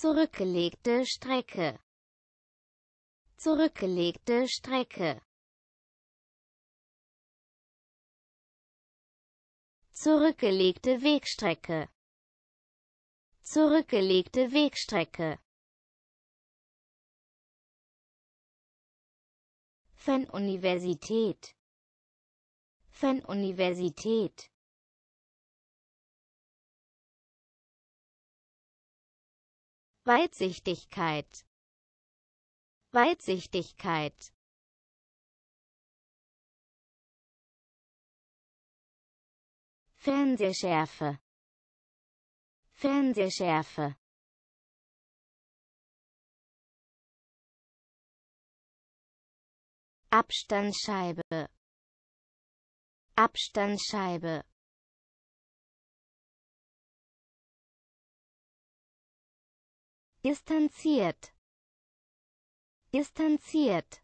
zurückgelegte Strecke zurückgelegte Strecke zurückgelegte Wegstrecke zurückgelegte Wegstrecke Fernuniversität Fernuniversität Weitsichtigkeit Weitsichtigkeit Fernsehschärfe Fernsehschärfe Abstandsscheibe Abstandsscheibe Distanziert. Distanziert.